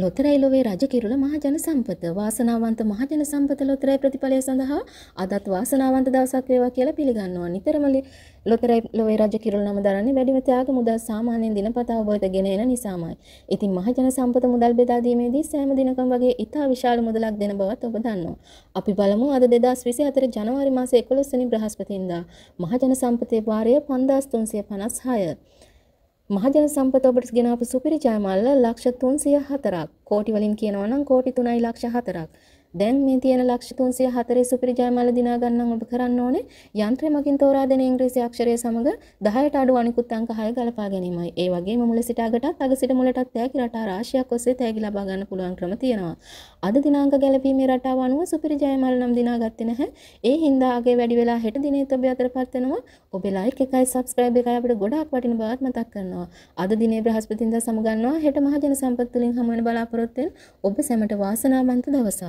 ලොතරැයි ලොවේ රජකිරුල මහජන සම්පත වාසනාවන්ත මහජන සම්පත ලොතරැයි ප්‍රතිඵලය සඳහා අදත් වාසනාවන්ත දවසක් වේවා කියලා පිළිගන්නවා. නිතරම ලොතරැයි ලොවේ රජකිරුල නම දරන්නේ වැඩිම ත්‍යාග මුදල් සාමාන්‍යයෙන් දිනපතා ඔබතගෙන එන නිසාමයි. ඉතින් මහජන සම්පත මුදල් බෙදා දීමේදී සෑම දිනකම වගේ ඉතා විශාල මුදලක් දෙන බවත් ඔබ දන්නවා. අපි බලමු අද 2024 ජනවාරි මාසයේ 11 වෙනි බ්‍රහස්පතින්දා මහජන සම්පතේ වාරය 5356 මහජන සම්පත ඔබට ගෙනාපු සුපිරි ජයමල්ල ලක්ෂ 304ක් කෝටි වලින් කියනවා නම් කෝටි 3.4ක් දැන් මේ තියෙන ලක්ෂ 304 සුපිරි ජයමාල දිනා ගන්න ඔබ කරන්න ඕනේ යන්ත්‍රය මගින් තෝරා දෙන ඉංග්‍රීසි අක්ෂරය සමග 10ට අඩු අනිකුත් අංක 6 ගලපා ගැනීමයි. ඒ වගේම මුල සිට අගටත් අග සිට මුලටත් තෑගි රටා රාශියක් ඔස්සේ තෑගි ලබා ගන්න පුළුවන් ක්‍රම තියෙනවා. අද දිනාංක ගැලපීමේ රටාව අනුව සුපිරි ජයමාල නම් දිනාගත්තේ නැහැ. ඒ හින්දා අගේ වැඩි වෙලා හෙට දිනෙත් ඔබ අතරපත් වෙනවා. ඔබේ like එකයි subscribe එකයි අපිට ගොඩාක් වටින බවත් මතක් කරනවා. අද දිනේ බ්‍රහස්පතින්දා සමගන්නවා හෙට මහජන සම්පත් තුලින් හමු වෙන බලාපොරොත්තුෙන් ඔබ සැමට වාසනාවන්ත දවසක්